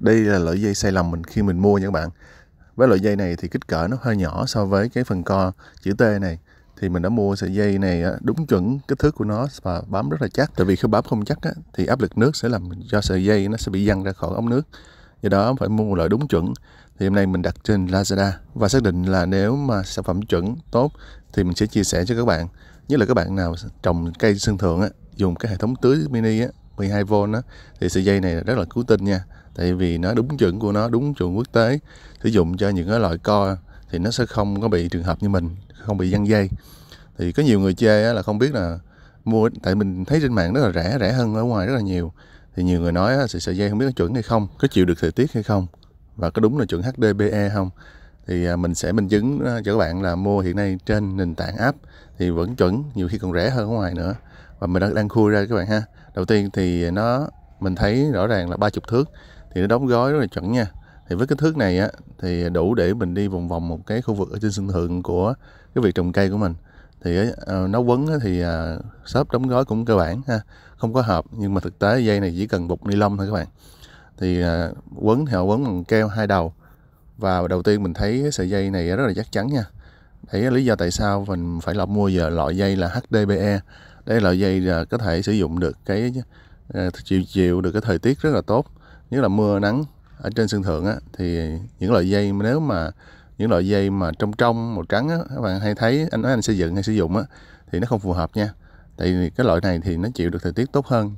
đây là loại dây sai lầm mình khi mình mua nha các bạn với loại dây này thì kích cỡ nó hơi nhỏ so với cái phần co chữ T này thì mình đã mua sợi dây này đúng chuẩn kích thước của nó và bám rất là chắc tại vì khi bám không chắc thì áp lực nước sẽ làm cho sợi dây nó sẽ bị văng ra khỏi ống nước do đó phải mua loại đúng chuẩn thì hôm nay mình đặt trên Lazada và xác định là nếu mà sản phẩm chuẩn tốt thì mình sẽ chia sẻ cho các bạn nhất là các bạn nào trồng cây sân thượng á, dùng cái hệ thống tưới mini á, 12V đó, thì sợi dây này rất là cứu tinh nha tại vì nó đúng chuẩn của nó đúng chuẩn quốc tế sử dụng cho những cái loại co thì nó sẽ không có bị trường hợp như mình không bị giăng dây thì có nhiều người chê là không biết là mua tại mình thấy trên mạng rất là rẻ rẻ hơn ở ngoài rất là nhiều thì nhiều người nói sợi dây không biết có chuẩn hay không có chịu được thời tiết hay không và có đúng là chuẩn HDPE không thì à, mình sẽ minh chứng à, cho các bạn là mua hiện nay trên nền tảng app thì vẫn chuẩn nhiều khi còn rẻ hơn ở ngoài nữa và mình đang khui ra các bạn ha đầu tiên thì nó mình thấy rõ ràng là ba chục thước thì nó đóng gói rất là chuẩn nha thì với cái thước này á thì đủ để mình đi vòng vòng một cái khu vực ở trên sân thượng của cái việc trồng cây của mình thì à, nó quấn thì uh, shop đóng gói cũng cơ bản ha không có hợp nhưng mà thực tế dây này chỉ cần bục ni lông thôi các bạn thì quấn thì họ quấn bằng keo hai đầu và đầu tiên mình thấy sợi dây này rất là chắc chắn nha đấy là lý do tại sao mình phải lọc mua giờ loại dây là HDPE đây là loại dây là có thể sử dụng được cái ờ, chịu chịu được cái thời tiết rất là tốt như là mưa nắng ở trên sân thượng á, thì những loại dây nếu mà những loại dây mà trong trong màu trắng á, các bạn hay thấy anh nói anh xây dựng hay sử dụng á, thì nó không phù hợp nha tại vì cái loại này thì nó chịu được thời tiết tốt hơn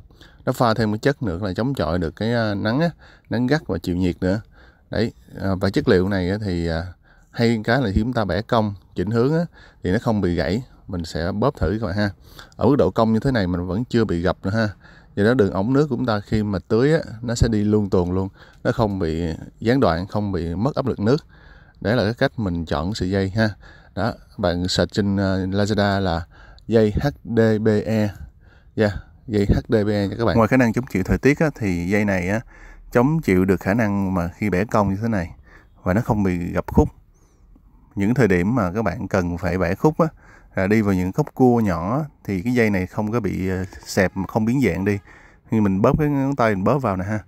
nó pha thêm cái chất nữa là chống chọi được cái ờ, nắng á, nắng gắt và chịu nhiệt nữa đấy à, và chất liệu này thì à, hay cái là khi chúng ta bẻ cong chỉnh hướng thì nó không bị gãy mình sẽ bóp thử các bạn ha ở mức độ cong như thế này mình vẫn chưa bị gập nữa ha do đó đường ống nước của chúng ta khi mà tưới á, nó sẽ đi luôn tuồn luôn nó không bị gián đoạn không bị mất áp lực nước đấy là cái cách mình chọn sợi dây ha đó bạn search trên à, Lazada là dây HDPE yeah, dây HDPE nha các bạn ngoài khả năng chống chịu thời tiết thì dây này chống chịu được khả năng mà khi bẻ cong như thế này và nó không bị gập khúc những thời điểm mà các bạn cần phải bẻ khúc á, là đi vào những khúc cua nhỏ thì cái dây này không có bị ờ, xẹp mà không biến dạng đi khi mình bóp cái ngón tay mình bóp vào nè ha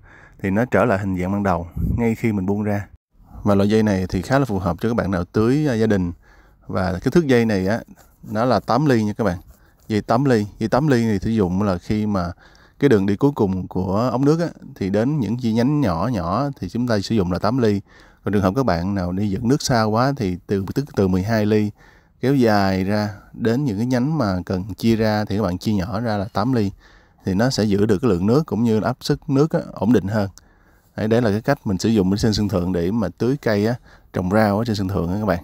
thì nó trở lại hình dạng ban đầu ngay khi mình buông ra và loại dây này thì khá là phù hợp cho các bạn nào tưới à, gia đình và cái thước dây này á nó là 8 ly nha các bạn dây 8 ly dây 8 ly thì sử dụng là khi mà cái đường đi cuối cùng của ống nước á, thì đến những chi nhánh nhỏ nhỏ thì chúng ta sử dụng là 8 ly còn trường hợp các bạn nào đi dẫn nước xa quá thì từ tức từ 12 ly kéo dài ra đến những cái nhánh mà cần chia ra thì các bạn chia nhỏ ra là 8 ly thì nó sẽ giữ được cái lượng nước cũng như là áp suất nước á, ổn định hơn đấy, đấy là cái cách mình sử dụng trên sân thượng để mà tưới cây á, trồng rau ở trên sân thượng các bạn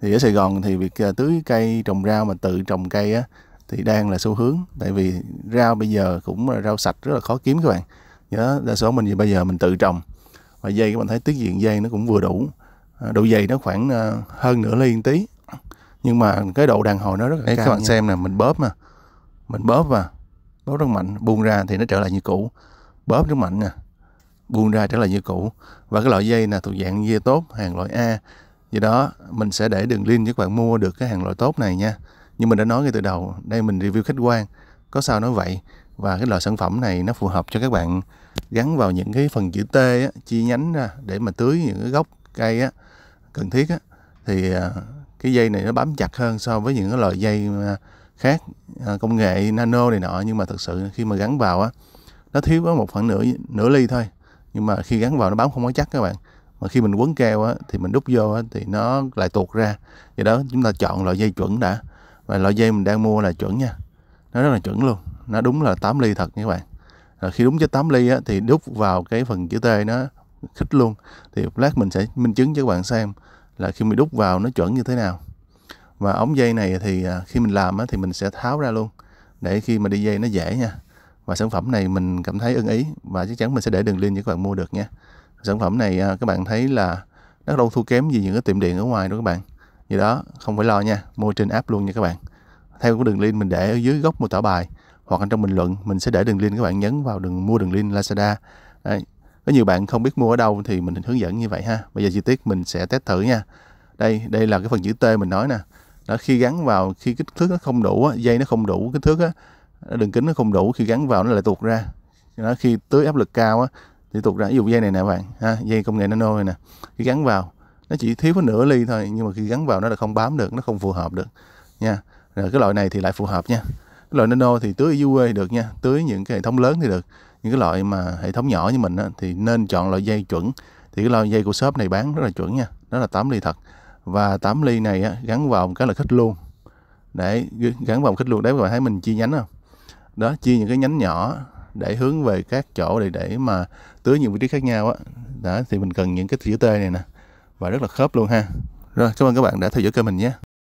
thì ở Sài Gòn thì việc à, tưới cây trồng rau mà tự trồng cây á thì đang là xu hướng tại vì rau bây giờ cũng là rau sạch rất là khó kiếm các bạn nhớ đa số mình thì bây giờ mình tự trồng và dây các bạn thấy tiết diện dây nó cũng vừa đủ à, độ dày nó khoảng à, hơn nửa ly tí nhưng mà cái độ đàn hồi nó rất là cao các bạn xem nè mình bóp mà mình bóp và bóp rất mạnh buông ra thì nó trở lại như cũ bóp rất mạnh nè buông ra trở lại như cũ và cái loại dây là thuộc dạng dây tốt hàng loại A do đó mình sẽ để đường link cho các bạn mua được cái hàng loại tốt này nha như mình đã nói ngay từ đầu đây mình review khách quan có sao nói vậy và cái loại sản phẩm này nó phù hợp cho các bạn gắn vào những cái phần chữ T á, chia nhánh ra để mà tưới những cái gốc cây á, cần thiết á, thì à, cái dây này nó bám chặt hơn so với những cái loại dây khác à, công nghệ nano này nọ nhưng mà thực sự khi mà gắn vào á nó thiếu có một khoảng nửa nửa ly thôi nhưng mà khi gắn vào nó bám không có chắc các bạn mà khi mình quấn keo á thì mình đút vô á thì nó lại tuột ra vậy đó chúng ta chọn loại dây chuẩn đã và loại dây mình đang mua là chuẩn nha nó rất là chuẩn luôn nó đúng là 8 ly thật nha các bạn à, khi đúng cho 8 ly á, thì đúc vào cái phần chữ T nó khích luôn thì lát mình sẽ minh chứng cho các bạn xem là khi mình đúc vào nó chuẩn như thế nào và ống dây này thì à, khi mình làm á, thì mình sẽ tháo ra luôn để khi mà đi dây nó dễ nha và sản phẩm này mình cảm thấy ưng ý và chắc chắn mình sẽ để đường link cho các bạn mua được nha sản phẩm này à, các bạn thấy là nó đâu thua kém gì những cái tiệm điện ở ngoài đâu các bạn gì đó không phải lo nha mua trên app luôn nha các bạn theo cái đường link mình để ở dưới góc mô tả bài hoặc trong bình luận mình sẽ để đường link các bạn nhấn vào đường mua đường link Lazada Đấy. có nhiều bạn không biết mua ở đâu thì mình hướng dẫn như vậy ha bây giờ chi tiết mình sẽ test thử nha đây đây là cái phần chữ T mình nói nè đó khi gắn vào khi kích thước nó không đủ dây nó không đủ kích thước á đường kính nó không đủ khi gắn vào nó lại tuột ra đó, khi tưới áp lực cao á thì tuột ra ví dụ dây này nè bạn ha dây công nghệ nano này nè khi gắn vào nó chỉ thiếu có nửa ly thôi nhưng mà khi gắn vào nó là không bám được nó không phù hợp được nha rồi cái loại này thì lại phù hợp nha cái loại nano thì tưới dưới quê được nha tưới những cái hệ thống lớn thì được những cái loại mà hệ thống nhỏ như mình á, thì nên chọn loại dây chuẩn thì cái loại dây của shop này bán rất là chuẩn nha đó là 8 ly thật và 8 ly này á, gắn vào một cái là khích luôn để gắn vào một khích luôn đấy các bạn thấy mình chia nhánh không đó chia những cái nhánh nhỏ để hướng về các chỗ để để mà tưới những vị trí khác nhau á đó thì mình cần những cái chữ T này nè và rất là khớp luôn ha. Rồi, cảm ơn các bạn đã theo dõi kênh mình nhé.